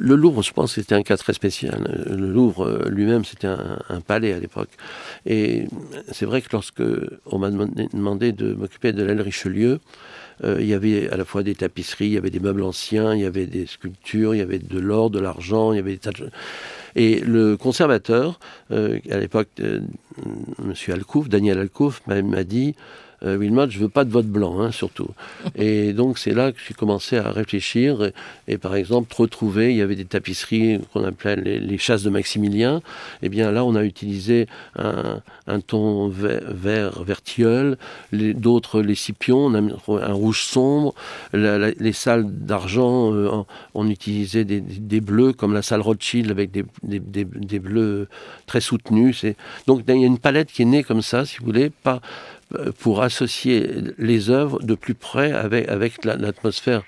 Le Louvre, je pense c'était un cas très spécial. Le Louvre euh, lui-même, c'était un, palais à l'époque. Et c'est vrai que lorsque on m'a demandé de m'occuper de l'aile Richelieu, euh, il y avait à la fois des tapisseries, il y avait des meubles anciens, il y avait des sculptures, il y avait de l'or, de l'argent, il y avait des Et le conservateur, euh, à l'époque, euh, monsieur Alcouf, Daniel Alcouf, m'a dit euh, Wilmot, je veux pas de vote blanc, hein, surtout. Et donc c'est là que j'ai commencé à réfléchir et, par exemple retrouver, il y avait des tapisseries qu'on appelait les, chasses de Maximilien. Et eh bien là, on a utilisé un, ton vert, vert vertilleul, d'autres les scipions, un rouge sombre, les salles d'argent, euh, on utilisait des, bleus comme la salle Rothschild avec des, des bleus très soutenus. Donc Daniel il y a une palette qui est née comme ça, si vous voulez, pas euh, pour associer les œuvres de plus près avec l'atmosphère